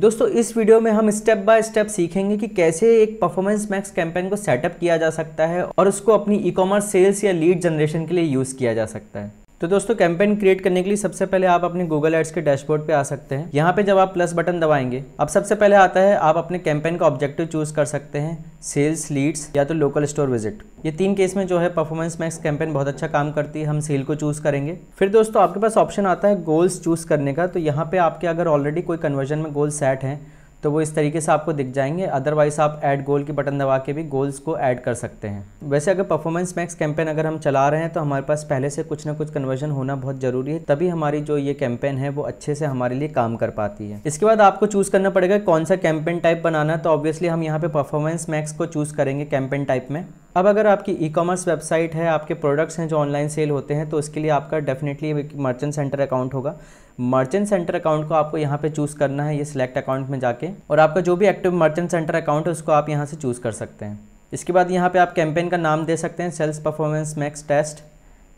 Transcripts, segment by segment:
दोस्तों इस वीडियो में हम स्टेप बाय स्टेप सीखेंगे कि कैसे एक परफॉर्मेंस मैक्स कैंपेन को सेटअप किया जा सकता है और उसको अपनी ई कॉमर्स सेल्स या लीड जनरेशन के लिए यूज़ किया जा सकता है तो दोस्तों कैंपेन क्रिएट करने के लिए सबसे पहले आप अपने गूगल एड्स के डैशबोर्ड पे आ सकते हैं यहाँ पे जब आप प्लस बटन दबाएंगे अब सबसे पहले आता है आप अपने कैंपेन का ऑब्जेक्टिव चूज कर सकते हैं सेल्स लीड्स या तो लोकल स्टोर विजिट ये तीन केस में जो है परफॉर्मेंस मैक्स कैंपेन बहुत अच्छा काम करती है हम सेल को चूज करेंगे फिर दोस्तों आपके पास ऑप्शन आता है गोल्स चूज करने का तो यहाँ पे आपके अगर ऑलरेडी कोई कन्वर्जन में गोल्स सेट है तो वो इस तरीके से आपको दिख जाएंगे अदरवाइज आप ऐड गोल की बटन दबा के भी गोल्स को ऐड कर सकते हैं वैसे अगर परफॉर्मेंस मैक्स कैंपेन अगर हम चला रहे हैं तो हमारे पास पहले से कुछ ना कुछ कन्वर्जन होना बहुत ज़रूरी है तभी हमारी जो ये कैंपेन है वो अच्छे से हमारे लिए काम कर पाती है इसके बाद आपको चूज़ करना पड़ेगा कौन सा कैंपेन टाइप बनाना तो ऑब्वियसली हम यहाँ पे परफॉर्मेंस मैक्स को चूज़ करेंगे कैंपेन टाइप में अब अगर आपकी ई कॉमर्स वेबसाइट है आपके प्रोडक्ट्स हैं जो ऑनलाइन सेल होते हैं तो उसके लिए आपका डेफिनेटली एक मर्चेंट सेंटर अकाउंट होगा मर्चेंट सेंटर अकाउंट को आपको यहाँ पे चूज़ करना है ये सिलेक्ट अकाउंट में जाके और आपका जो भी एक्टिव मर्चेंट सेंटर अकाउंट है उसको आप यहाँ से चूज़ कर सकते हैं इसके बाद यहाँ पर आप कैंपेन का नाम दे सकते हैं सेल्स परफॉर्मेंस मैक्स टेस्ट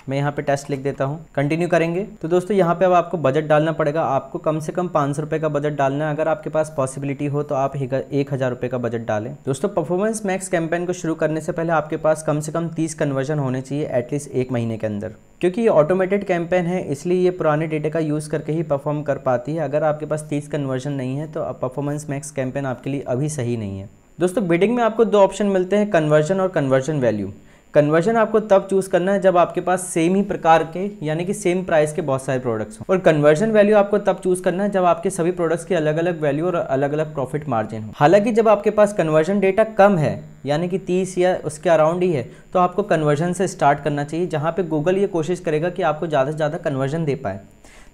मैं यहाँ पे टेस्ट लिख देता हूँ कंटिन्यू करेंगे तो दोस्तों यहाँ पे अब आपको बजट डालना पड़ेगा आपको कम से कम पाँच सौ का बजट डालना है अगर आपके पास पॉसिबिलिटी हो तो आप एक हज़ार रुपये का बजट डालें दोस्तों परफॉर्मेंस मैक्स कैंपेन को शुरू करने से पहले आपके पास कम से कम तीस कन्वर्जन होने चाहिए एटलीस्ट एक महीने के अंदर क्योंकि ये ऑटोमेटेड कैंपेन है इसलिए ये पुराने डेटा का यूज़ करके ही परफॉर्म कर पाती है अगर आपके पास तीस कन्वर्जन नहीं है तो परफॉर्मेंस मैक्स कैंपेन आपके लिए अभी सही नहीं है दोस्तों बिडिंग में आपको दो ऑप्शन मिलते हैं कन्वर्जन और कन्वर्जन वैल्यू कन्वर्जन आपको तब चूज़ करना है जब आपके पास सेम ही प्रकार के यानी कि सेम प्राइस के बहुत सारे प्रोडक्ट्स हों और कन्वर्जन वैल्यू आपको तब चूज़ करना है जब आपके सभी प्रोडक्ट्स के अलग अलग वैल्यू और अलग अलग प्रॉफिट मार्जिन हो हालांकि जब आपके पास कन्वर्जन डेटा कम है यानी कि 30 या उसके अराउंड ही है तो आपको कन्वर्जन से स्टार्ट करना चाहिए जहाँ पे गूगल ये कोशिश करेगा कि आपको ज़्यादा से ज़्यादा कन्वर्जन दे पाए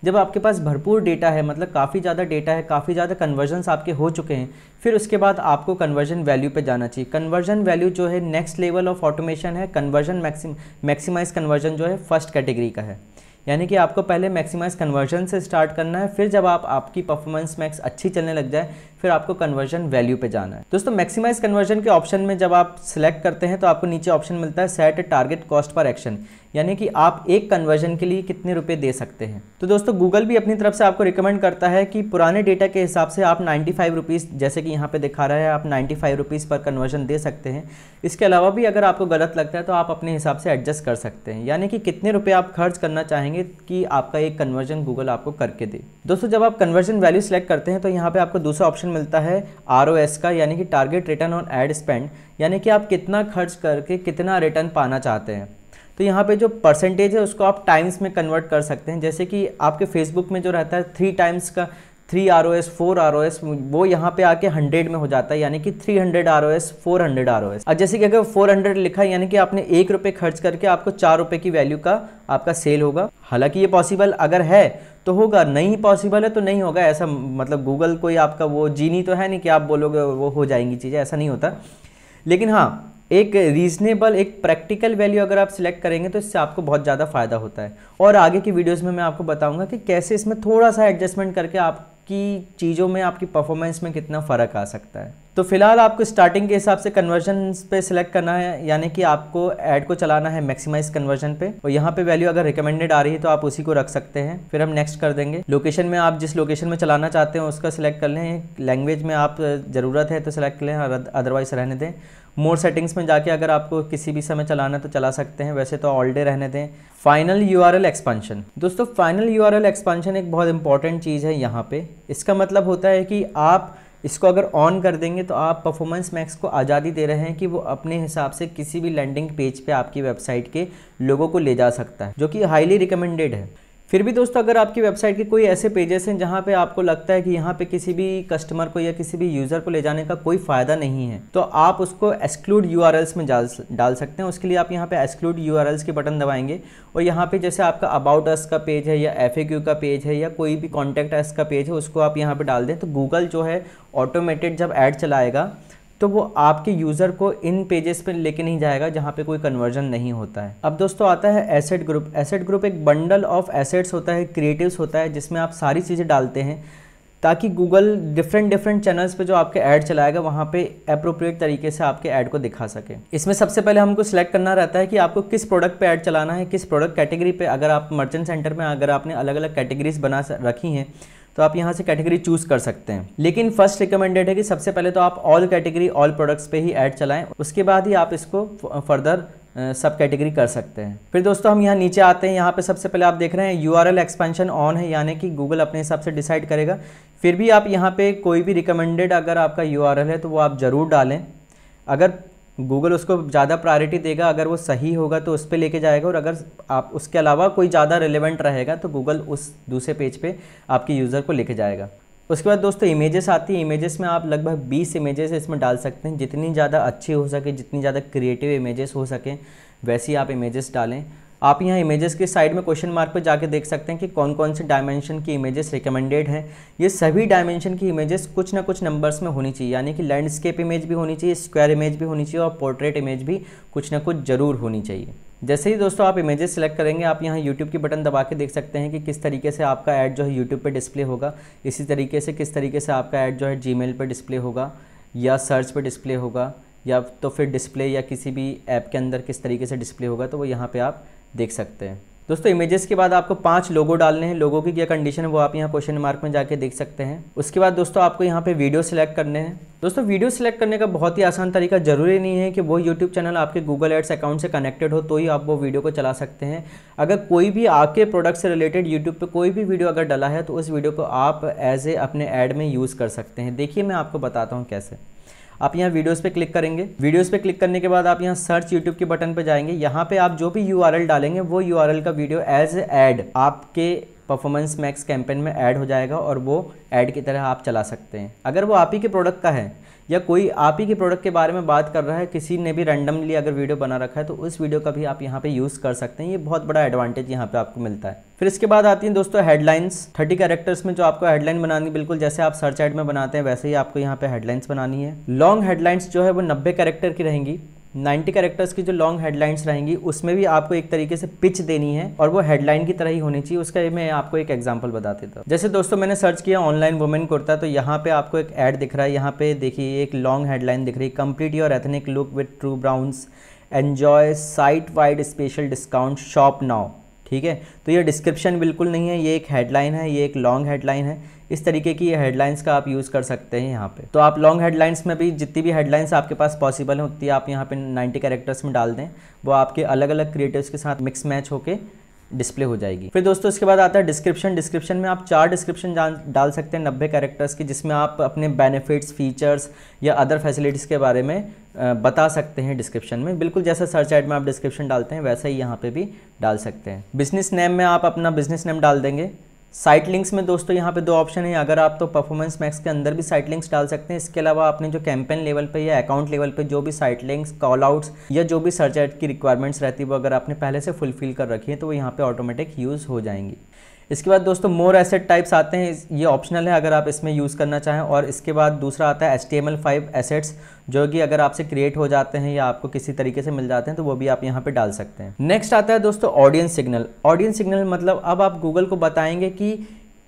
जब आपके पास भरपूर डेटा है मतलब काफ़ी ज़्यादा डेटा है काफ़ी ज़्यादा कन्वर्जन आपके हो चुके हैं फिर उसके बाद आपको कन्वर्जन वैल्यू पे जाना चाहिए कन्वर्जन वैल्यू जो है नेक्स्ट लेवल ऑफ ऑटोमेशन है कन्वर्जन मैक्सिम मैक्सिमाइज कन्वर्जन जो है फर्स्ट कैटेगरी का है यानी कि आपको पहले मैक्सिमाइज कन्वर्जन से स्टार्ट करना है फिर जब आप आपकी परफॉर्मेंस मैक्स अच्छी चलने लग जाए फिर आपको कन्वर्जन वैल्यू पे जाना है दोस्तों मैक्सिमाइज कन्वर्जन के ऑप्शन में जब आप सिलेक्ट करते हैं तो आपको नीचे ऑप्शन मिलता है set target cost per action यानी कि आप एक कन्वर्जन के लिए कितने रुपए दे सकते हैं तो दोस्तों गूगल भी अपनी तरफ से आपको रिकमेंड करता है कि पुराने डेटा के हिसाब से आप नाइन्टी फाइव रुपीज़ जैसे कि यहाँ पे दिखा रहा है आप नाइन्टी फाइव रुपीज़ पर कन्वर्जन दे सकते हैं इसके अलावा भी अगर आपको गलत लगता है तो आप अपने हिसाब से एडजस्ट कर सकते हैं यानी कि कितने रुपये आप खर्च करना चाहेंगे करेंगे कि आपका एक कन्वर्जन गूगल आपको करके दे दोस्तों जब आप कन्वर्जन वैल्यू सेलेक्ट करते हैं तो यहाँ पे आपको दूसरा ऑप्शन मिलता है आर का यानी कि target return on ad spend यानी कि आप कितना खर्च करके कितना रिटर्न पाना चाहते हैं तो यहाँ पे जो परसेंटेज है उसको आप टाइम्स में कन्वर्ट कर सकते हैं जैसे कि आपके फेसबुक में जो रहता है थ्री टाइम्स का three R O S four R O S वो यहाँ पे आके हंड्रेड में हो जाता है यानी कि three hundred R O S four hundred R O S जैसे कि अगर फोर हंड्रेड लिखा यानी कि आपने एक रुपये खर्च करके आपको चार रुपये की वैल्यू का आपका सेल होगा हालांकि ये पॉसिबल अगर है तो होगा नहीं पॉसिबल है तो नहीं होगा ऐसा मतलब गूगल कोई आपका वो जीनी तो है नहीं कि आप बोलोगे वो हो जाएंगी चीज़ें ऐसा नहीं होता लेकिन हाँ एक रीज़नेबल एक प्रैक्टिकल वैल्यू अगर आप सिलेक्ट करेंगे तो इससे आपको बहुत ज़्यादा फ़ायदा होता है और आगे की वीडियोस में मैं आपको बताऊंगा कि कैसे इसमें थोड़ा सा एडजस्टमेंट करके आप आपकी चीज़ों में आपकी परफॉर्मेंस में कितना फ़र्क आ सकता है तो फिलहाल आपको स्टार्टिंग के हिसाब से कन्वर्जन पे सिलेक्ट करना है यानी कि आपको ऐड को चलाना है मैक्सिमाइज कन्वर्जन पे और यहाँ पे वैल्यू अगर रिकमेंडेड आ रही है तो आप उसी को रख सकते हैं फिर हम नेक्स्ट कर देंगे लोकेशन में आप जिस लोकेशन में चलाना चाहते हैं उसका सिलेक्ट कर लें लैंग्वेज में आप ज़रूरत है तो सिलेक्ट कर लें अदरवाइज़ रहने दें मोर सेटिंग्स में जाके अगर आपको किसी भी समय चलाना है तो चला सकते हैं वैसे तो ऑल डे रहने दें फाइनल यू आर एक्सपेंशन दोस्तों फाइनल यू आर एक्सपेंशन एक बहुत इंपॉर्टेंट चीज़ है यहाँ पर इसका मतलब होता है कि आप इसको अगर ऑन कर देंगे तो आप परफॉर्मेंस मैक्स को आज़ादी दे रहे हैं कि वो अपने हिसाब से किसी भी लैंडिंग पेज पे आपकी वेबसाइट के लोगों को ले जा सकता है जो कि हाईली रिकमेंडेड है फिर भी दोस्तों अगर आपकी वेबसाइट के कोई ऐसे पेजेस हैं जहाँ पे आपको लगता है कि यहाँ पे किसी भी कस्टमर को या किसी भी यूज़र को ले जाने का कोई फ़ायदा नहीं है तो आप उसको एक्सक्लूड यू में डाल डाल सकते हैं उसके लिए आप यहाँ पे एक्सक्लूड यू के बटन दबाएंगे और यहाँ पे जैसे आपका अबाउट अस का पेज है या एफ का पेज है या कोई भी कॉन्टैक्ट अस का पेज है उसको आप यहाँ पर डाल दें तो गूगल जो है ऑटोमेटेड जब ऐड चलाएगा तो वो आपके यूज़र को इन पेजेस पर लेके नहीं जाएगा जहाँ पे कोई कन्वर्जन नहीं होता है अब दोस्तों आता है एसेट ग्रुप एसेट ग्रुप एक बंडल ऑफ एसेट्स होता है क्रिएटिव्स होता है जिसमें आप सारी चीज़ें डालते हैं ताकि गूगल डिफरेंट डिफरेंट चैनल्स पे जो आपके ऐड चलाएगा वहाँ पे अप्रोप्रिएट तरीके से आपके ऐड को दिखा सके इसमें सबसे पहले हमको सिलेक्ट करना रहता है कि आपको किस प्रोडक्ट पे ऐड चलाना है किस प्रोडक्ट कैटेगरी पे अगर आप मर्चेंट सेंटर में अगर आपने अलग अलग कैटेगरीज बना रखी हैं तो आप यहाँ से कैटेगरी चूज कर सकते हैं लेकिन फर्स्ट रिकमेंडेड है कि सबसे पहले तो आप ऑल कैटेगरी ऑल प्रोडक्ट्स पे ही ऐड चलाएं उसके बाद ही आप इसको फर्दर सब कैटेगरी कर सकते हैं फिर दोस्तों हम यहाँ नीचे आते हैं यहाँ पे सबसे पहले आप देख रहे हैं U R L expansion on है यानी कि गूगल अपने हिसाब से डिसाइड करेगा फिर भी आप यहाँ पे कोई भी रिकमेंडेड अगर आपका यू आर एल है तो वो आप ज़रूर डालें अगर गूगल उसको ज़्यादा प्रायोरिटी देगा अगर वो सही होगा तो उस पर लेके जाएगा और अगर आप उसके अलावा कोई ज़्यादा रिलेवेंट रहेगा तो गूगल उस दूसरे पेज पे आपके यूज़र को लेके जाएगा उसके बाद दोस्तों इमेजेस आती हैं इमेजेस में आप लगभग 20 इमेजेस इसमें डाल सकते हैं जितनी ज़्यादा अच्छी हो सके जितनी ज़्यादा क्रिएटिव इमेजेस हो सकें वैसी आप इमेजेस डालें आप यहाँ इमेजेस के साइड में क्वेश्चन मार्क पर जाके देख सकते हैं कि कौन कौन से डायमेंशन की इमेजेस रिकमेंडेड हैं ये सभी डायमेंशन की इमेजेस कुछ ना कुछ नंबर्स में होनी चाहिए यानी कि लैंडस्केप इमेज भी होनी चाहिए स्क्वायर इमेज भी होनी चाहिए और पोर्ट्रेट इमेज भी कुछ ना कुछ ज़रूर होनी चाहिए जैसे ही दोस्तों आप इमेजेस सेलेक्ट करेंगे आप यहाँ यूट्यूब की बटन दबा के देख सकते हैं कि किस तरीके से आपका ऐड जो है यूट्यूब पर डिस्प्ले होगा इसी तरीके से किस तरीके से आपका ऐड जो है जी मेल डिस्प्ले होगा या सर्च पर डिस्प्ले होगा या तो फिर डिस्प्ले या किसी भी ऐप के अंदर किस तरीके से डिस्प्ले होगा तो वो यहाँ पे आप देख सकते हैं दोस्तों इमेजेस के बाद आपको पांच लोगो डालने हैं लोगों की क्या कंडीशन है वो आप यहाँ क्वेश्चन मार्क में जाके देख सकते हैं उसके बाद दोस्तों आपको यहाँ पे वीडियो सिलेक्ट करने हैं दोस्तों वीडियो सिलेक्ट करने का बहुत ही आसान तरीका जरूरी नहीं है कि वो यूट्यूब चैनल आपके गूगल एड्स अकाउंट से कनेक्टेड हो तो ही आप वो वीडियो को चला सकते हैं अगर कोई भी आपके प्रोडक्ट से रिलेटेड यूट्यूब पर कोई भी वीडियो अगर डला है तो उस वीडियो को आप एज ए अपने ऐड में यूज़ कर सकते हैं देखिए मैं आपको बताता हूँ कैसे आप यहाँ वीडियोस पे क्लिक करेंगे वीडियोस पे क्लिक करने के बाद आप यहाँ सर्च यूट्यूब के बटन पे जाएंगे यहाँ पे आप जो भी यू डालेंगे वो यू का वीडियो एज एड आपके परफॉर्मेंस मैक्स कैंपेन में ऐड हो जाएगा और वो ऐड की तरह आप चला सकते हैं अगर वो आप ही के प्रोडक्ट का है या कोई आप ही के प्रोडक्ट के बारे में बात कर रहा है किसी ने भी रैंडमली अगर वीडियो बना रखा है तो उस वीडियो का भी आप यहाँ पे यूज़ कर सकते हैं ये बहुत बड़ा एडवांटेज यहाँ पे आपको मिलता है फिर इसके बाद आती हैं दोस्तों हेडलाइंस थर्टी कैरेक्टर्स में जो आपको हेडलाइन बनानी बिल्कुल जैसे आप सर्च एड में बनाते हैं वैसे ही आपको यहाँ पे हेडलाइंस बनानी है लॉन्ग हेडलाइंस जो है वो नब्बे कैरेक्टर की रहेंगी 90 करेक्टर्स की जो लॉन्ग हेडलाइंस रहेंगी उसमें भी आपको एक तरीके से पिच देनी है और वो हेडलाइन की तरह ही होनी चाहिए उसका मैं आपको एक एग्जांपल बता देता हूँ जैसे दोस्तों मैंने सर्च किया ऑनलाइन वुमेन कुर्ता तो यहाँ पे आपको एक ऐड दिख रहा है यहाँ पे देखिए एक लॉन्ग हेडलाइन दिख रही है complete your ethnic look with True Browns enjoy site wide special discount shop now ठीक है तो ये डिस्क्रिप्शन बिल्कुल नहीं है ये एक हेडलाइन है ये एक लॉन्ग हेडलाइन है इस तरीके की हेडलाइंस का आप यूज़ कर सकते हैं यहाँ पे तो आप लॉन्ग हेडलाइंस में भी जितनी भी हेडलाइंस आपके पास पॉसिबल हैं उतनी आप यहाँ पे 90 कैरेक्टर्स में डाल दें वो आपके अलग अलग क्रिएटिव्स के साथ मिक्स मैच होकर डिस्प्ले हो जाएगी फिर दोस्तों इसके बाद आता है डिस्क्रिप्शन डिस्क्रिप्शन में आप चार डिस्क्रिप्शन डाल सकते हैं नब्बे कैरेक्टर्स की जिसमें आप अपने बेनिफिट्स फीचर्स या अदर फैसिलिटीज़ के बारे में बता सकते हैं डिस्क्रिप्शन में बिल्कुल जैसा सर्च ऐड में आप डिस्क्रिप्शन डालते हैं वैसा ही यहाँ पे भी डाल सकते हैं बिजनेस नेम में आप अपना बिजनेस नेम डाल देंगे साइट लिंक्स में दोस्तों यहाँ पे दो ऑप्शन है अगर आप तो परफॉर्मेंस मैक्स के अंदर भी साइट लिंक्स डाल सकते हैं इसके अलावा आपने जो कैंपेन लेवल पे या अकाउंट लेवल पे जो भी साइट लिंक्स कॉल आउट्स या जो भी सर्च एड की रिक्वायरमेंट्स रहती है वो अगर आपने पहले से फुलफिल कर रखी है तो वो यहाँ पे ऑटोमेटिक यूज़ हो जाएंगी इसके बाद दोस्तों मोर एसेट टाइप्स आते हैं ये ऑप्शनल है अगर आप इसमें यूज़ करना चाहें और इसके बाद दूसरा आता है एस टी एसेट्स जो कि अगर आपसे क्रिएट हो जाते हैं या आपको किसी तरीके से मिल जाते हैं तो वो भी आप यहाँ पर डाल सकते हैं नेक्स्ट आता है दोस्तों ऑडियंस सिग्नल ऑडियंस सिग्नल मतलब अब आप गूगल को बताएंगे कि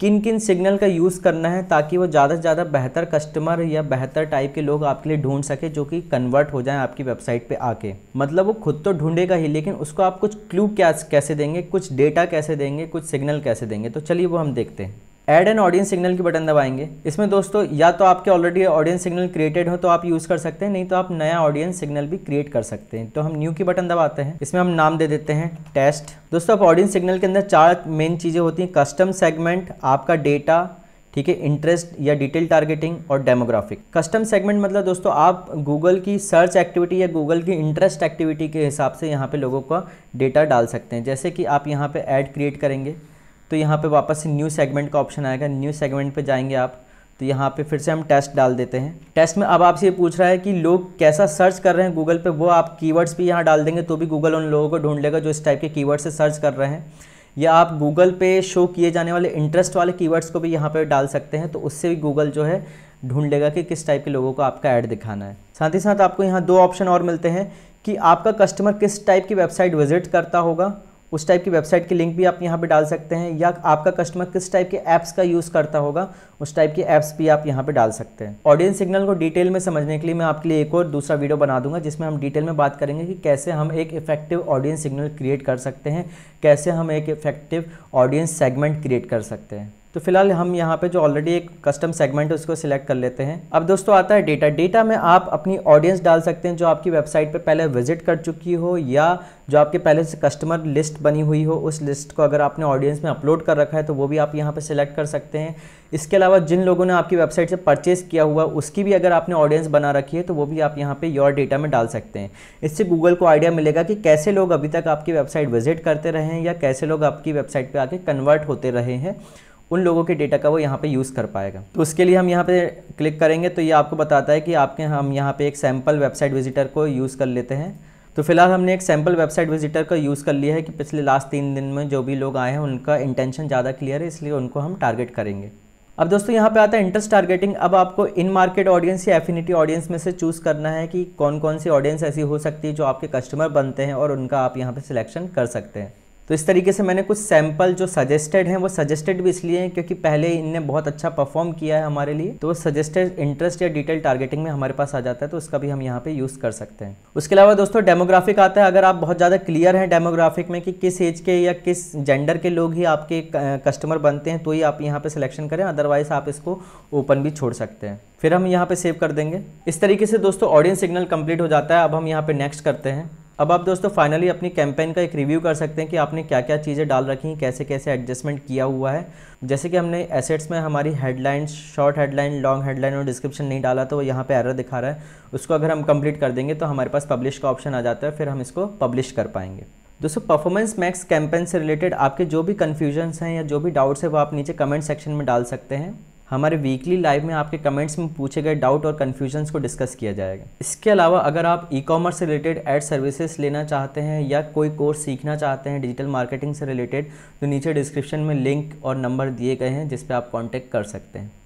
किन किन सिग्नल का यूज़ करना है ताकि वो ज़्यादा से ज़्यादा बेहतर कस्टमर या बेहतर टाइप के लोग आपके लिए ढूंढ सके जो कि कन्वर्ट हो जाए आपकी वेबसाइट पे आके मतलब वो खुद तो ढूंढेगा ही लेकिन उसको आप कुछ क्लू क्या कैसे देंगे कुछ डेटा कैसे देंगे कुछ सिग्नल कैसे देंगे तो चलिए वो हम देखते हैं ऐड एन ऑडियंस सिग्नल की बटन दबाएंगे इसमें दोस्तों या तो आपके ऑलरेडी ऑडियंस सिग्नल क्रिएटेड हो तो आप यूज़ कर सकते हैं नहीं तो आप नया ऑडियंस सिग्नल भी क्रिएट कर सकते हैं तो हम न्यू की बटन दबाते हैं इसमें हम नाम दे देते हैं टेस्ट दोस्तों आप ऑडियंस सिग्नल के अंदर चार मेन चीज़ें होती हैं कस्टम सेगमेंट आपका डेटा ठीक है इंटरेस्ट या डिटेल टारगेटिंग और डेमोग्राफिक कस्टम सेगमेंट मतलब दोस्तों आप गूगल की सर्च एक्टिविटी या गूगल की इंटरेस्ट एक्टिविटी के हिसाब से यहाँ पे लोगों का डेटा डाल सकते हैं जैसे कि आप यहाँ पे ऐड क्रिएट करेंगे तो यहाँ पे वापस से न्यू सेगमेंट का ऑप्शन आएगा न्यू सेगमेंट पे जाएंगे आप तो यहाँ पे फिर से हम टेस्ट डाल देते हैं टेस्ट में अब आपसे ये पूछ रहा है कि लोग कैसा सर्च कर रहे हैं गूगल पे वो आप कीवर्ड्स भी यहाँ डाल देंगे तो भी गूगल उन लोगों को ढूंढ लेगा जो इस टाइप के कीवर्ड से सर्च कर रहे हैं या आप गूगल पे शो किए जाने वाले इंटरेस्ट वाले कीवर्ड्स को भी यहाँ पर डाल सकते हैं तो उससे भी गूगल जो है ढूंढ लेगा कि किस टाइप के लोगों को आपका ऐड दिखाना है साथ ही साथ आपको यहाँ दो ऑप्शन और मिलते हैं कि आपका कस्टमर किस टाइप की वेबसाइट विजिट करता होगा उस टाइप की वेबसाइट की लिंक भी आप यहाँ पे डाल सकते हैं या आपका कस्टमर किस टाइप के ऐप्स का यूज़ करता होगा उस टाइप की ऐप्स भी आप यहाँ पे डाल सकते हैं ऑडियंस सिग्नल को डिटेल में समझने के लिए मैं आपके लिए एक और दूसरा वीडियो बना दूंगा जिसमें हम डिटेल में बात करेंगे कि कैसे हम एक इफेक्टिव ऑडियंस सिग्नल क्रिएट कर सकते हैं कैसे हम एक इफेक्टिव ऑडियंस सेगमेंट क्रिएट कर सकते हैं तो फिलहाल हम यहाँ पे जो ऑलरेडी एक कस्टम सेगमेंट है उसको सिलेक्ट कर लेते हैं अब दोस्तों आता है डेटा डेटा में आप अपनी ऑडियंस डाल सकते हैं जो आपकी वेबसाइट पे पहले विजिट कर चुकी हो या जो आपके पहले से कस्टमर लिस्ट बनी हुई हो उस लिस्ट को अगर आपने ऑडियंस में अपलोड कर रखा है तो वो भी आप यहाँ पर सिलेक्ट कर सकते हैं इसके अलावा जिन लोगों ने आपकी वेबसाइट से परचेज़ किया हुआ उसकी भी अगर आपने ऑडियंस बना रखी है तो वो भी आप यहाँ पर योर डेटा में डाल सकते हैं इससे गूगल को आइडिया मिलेगा कि कैसे लोग अभी तक आपकी वेबसाइट विजिट करते रहे हैं या कैसे लोग आपकी वेबसाइट पर आके कन्वर्ट होते रहे हैं उन लोगों के डेटा का वो यहाँ पे यूज़ कर पाएगा तो उसके लिए हम यहाँ पे क्लिक करेंगे तो ये आपको बताता है कि आपके हम यहाँ पे एक सैम्पल वेबसाइट विजिटर को यूज़ कर लेते हैं तो फिलहाल हमने एक सैम्पल वेबसाइट विजिटर का यूज़ कर लिया है कि पिछले लास्ट तीन दिन में जो भी लोग आए हैं उनका इंटेंशन ज़्यादा क्लियर है इसलिए उनको हम टारगेट करेंगे अब दोस्तों यहाँ पे आता है इंटरेस्ट टारगेटिंग अब आपको इन मार्केट ऑडियंस या एफिनिटी ऑडियंस में से चूज़ करना है कि कौन कौन सी ऑडियंस ऐसी हो सकती है जो आपके कस्टमर बनते हैं और उनका आप यहाँ पे सिलेक्शन कर सकते हैं तो इस तरीके से मैंने कुछ सैम्पल जो सजेस्टेड हैं वो सजेस्टेड भी इसलिए हैं क्योंकि पहले इनने बहुत अच्छा परफॉर्म किया है हमारे लिए तो वो सजेस्टेड इंटरेस्ट या डिटेल टारगेटिंग में हमारे पास आ जाता है तो उसका भी हम यहाँ पे यूज़ कर सकते हैं उसके अलावा दोस्तों डेमोग्राफिक आता है अगर आप बहुत ज़्यादा क्लियर हैं डेमोग्राफिक में कि किस एज के या किस जेंडर के लोग ही आपके कस्टमर बनते हैं तो ही आप यहाँ पर सिलेक्शन करें अदरवाइज़ आप इसको ओपन भी छोड़ सकते हैं फिर हम यहाँ पे सेव कर देंगे इस तरीके से दोस्तों ऑडियंस सिग्नल कंप्लीट हो जाता है अब हम यहाँ पे नेक्स्ट करते हैं अब आप दोस्तों फाइनली अपनी कैंपेन का एक रिव्यू कर सकते हैं कि आपने क्या क्या चीज़ें डाल रखी हैं कैसे कैसे एडजस्टमेंट किया हुआ है जैसे कि हमने एसेट्स में हमारी headline short headline long headline और डिस्क्रिप्शन नहीं डाला तो वो यहाँ पर एरर दिखा रहा है उसको अगर हम कंप्लीट कर देंगे तो हमारे पास पब्लिश का ऑप्शन आ जाता है फिर हम इसको पब्लिश कर पाएंगे दोस्तों परफॉर्मेंस मैक्स कैंपेन से रिलेटेड आपके जो भी कन्फ्यूजन्स हैं या जो भी डाउट्स हैं वो आप नीचे कमेंट सेक्शन में डाल सकते हैं हमारे वीकली लाइव में आपके कमेंट्स में पूछे गए डाउट और कन्फ्यूजन्स को डिस्कस किया जाएगा इसके अलावा अगर आप ई कॉमर्स से रिलेटेड एड सर्विसेज लेना चाहते हैं या कोई कोर्स सीखना चाहते हैं डिजिटल मार्केटिंग से रिलेटेड तो नीचे डिस्क्रिप्शन में लिंक और नंबर दिए गए हैं जिस पर आप कॉन्टैक्ट कर सकते हैं